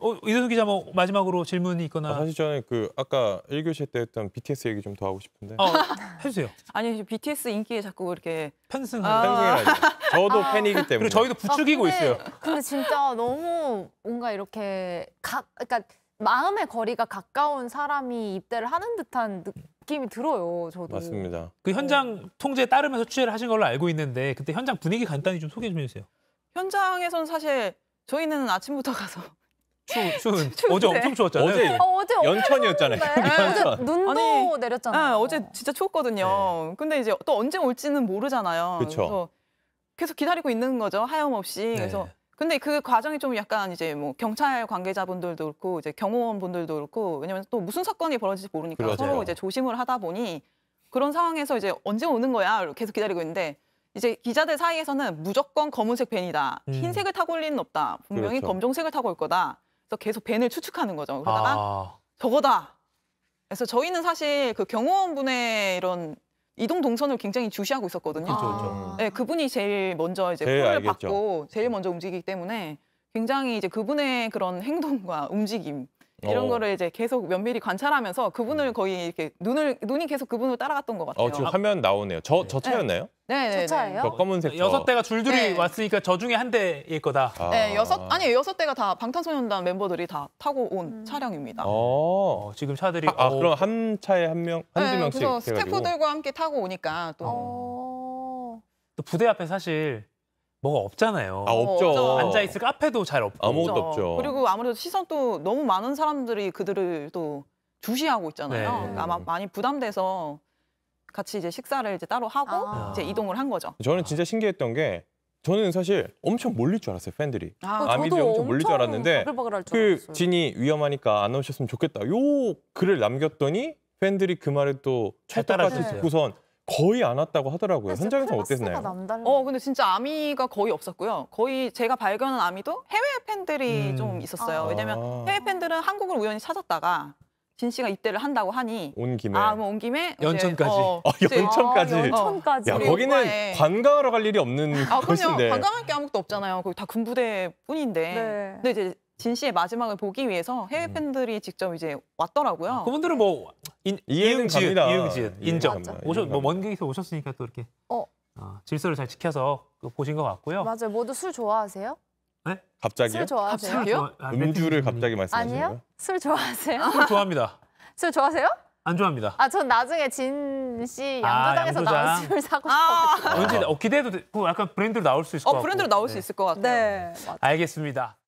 어, 이도수 기자 뭐 마지막으로 질문이 있거나 아, 사실 저는 그 아까 1교시 때 했던 BTS 얘기 좀 더 하고 싶은데 어, 해주세요. 아니 BTS 인기에 자꾸 이렇게 편승 아... 저도 아... 팬이기 때문에 그리고 저희도 부추기고 아, 근데, 있어요. 근데 진짜 너무 뭔가 이렇게 각 그러니까 마음의 거리가 가까운 사람이 입대를 하는 듯한 느낌이 들어요. 저도 맞습니다. 그 현장 어. 네. 통제에 따르면서 취재를 하신 걸로 알고 있는데 그때 현장 분위기 간단히 좀 소개 좀 해주세요. 현장에서 사실 저희는 아침부터 가서 추, 추운 어제 엄청 추웠잖아요. 어제, 아, 어, 제 연천이었잖아요. 어제 아, 눈도 아니, 내렸잖아요. 네, 어제 진짜 추웠거든요. 네. 근데 이제 또 언제 올지는 모르잖아요. 그쵸. 그래서 계속 기다리고 있는 거죠 하염없이. 네. 그래서 근데 그 과정이 좀 약간 이제 뭐 경찰 관계자분들도 그렇고 이제 경호원분들도 그렇고 왜냐면 또 무슨 사건이 벌어질지 모르니까 그러세요. 서로 이제 조심을 하다 보니 그런 상황에서 이제 언제 오는 거야 계속 기다리고 있는데 이제 기자들 사이에서는 무조건 검은색 벤이다. 음. 흰색을 타고 올 리는 없다. 분명히 그렇죠. 검정색을 타고 올 거다. 그래서 계속 벤을 추측하는 거죠. 그러다가 아... 저거다. 그래서 저희는 사실 그 경호원분의 이런 이동 동선을 굉장히 주시하고 있었거든요. 그렇죠, 그렇죠. 네, 그분이 제일 먼저 이제 제일 콜을 알겠죠. 받고 제일 먼저 움직이기 때문에 굉장히 이제 그분의 그런 행동과 움직임 이런 어. 거를 이제 계속 면밀히 관찰하면서 그분을 음. 거의 이렇게 눈을 눈이 계속 그분을 따라갔던 것 같아요. 어, 지금 화면 나오네요. 저저 네. 차였나요? 네, 네, 네. 차예요? 그 검은색 저. 여섯 대가 줄줄이 네. 왔으니까 저 중에 한 대일 거다. 아. 네, 여섯 아니 여섯 대가 다 방탄소년단 멤버들이 다 타고 온 음. 차량입니다. 어. 어, 지금 차들이 아, 아, 어. 그럼 한 차에 한 명, 한두 네, 명씩 그래서 스태프들과 함께 타고 오니까 또. 어. 또 부대 앞에 사실 뭐가 없잖아요. 아, 어, 없죠. 없죠. 앉아 있을 카페도 잘 없고. 아무것도 없죠. 그리고 아무래도 시선 또 너무 많은 사람들이 그들을 또 주시하고 있잖아요. 네. 그러니까 아마 많이 부담돼서 같이 이제 식사를 이제 따로 하고 아. 이제 이동을 한 거죠. 저는 진짜 신기했던 게 저는 사실 엄청 몰릴 줄 알았어요 팬들이 아, 어, 아 미디 엄청 몰릴 줄 알았는데 바글바글 그 진이 위험하니까 안 오셨으면 좋겠다 요 글을 남겼더니 팬들이 그 말을 또 철떡같이 따라 듣고선 거의 안 왔다고 하더라고요. 현장에서 클래 어땠나요? 남다른 어 근데 진짜 아미가 거의 없었고요. 거의 제가 발견한 아미도 해외 팬들이 음. 좀 있었어요. 아. 왜냐면 해외 팬들은 한국을 우연히 찾았다가 진 씨가 입대를 한다고 하니 온 김에 아뭐 온 김에 연천까지 어, 아, 연천까지 아, 연천까지 야, 거기는 오빠에. 네. 관광하러 갈 일이 없는 아, 곳인데 관광할 게 아무것도 없잖아요 거기 다 군부대뿐인데 네. 근데 이제 진 씨의 마지막을 보기 위해서 해외 음. 팬들이 직접 이제 왔더라고요. 아, 그분들은 뭐 인, 이응지읒, 이응지읒 인정. 오셨 뭐먼 길에서 오셨으니까 또 이렇게 어. 어, 질서를 잘 지켜서 그 보신 것 같고요. 맞아요. 모두 술 좋아하세요? 네? 갑자기요? 술 좋아하세요? 갑자기요? 아, 음주를 갑자기 말씀하시는 아니요? 거예요? 술 좋아하세요? 술 좋아합니다. 술 좋아하세요? 안 좋아합니다. 아, 전 나중에 진씨 아, 양조장에서 아, 나온 술 사고 싶어가 아, 왠지 어, 기대도 되 뭐 약간 브랜드로 나올 수 있을 어, 것 같고. 브랜드로 나올 네. 수 있을 것 같아요. 네. 네. 알겠습니다.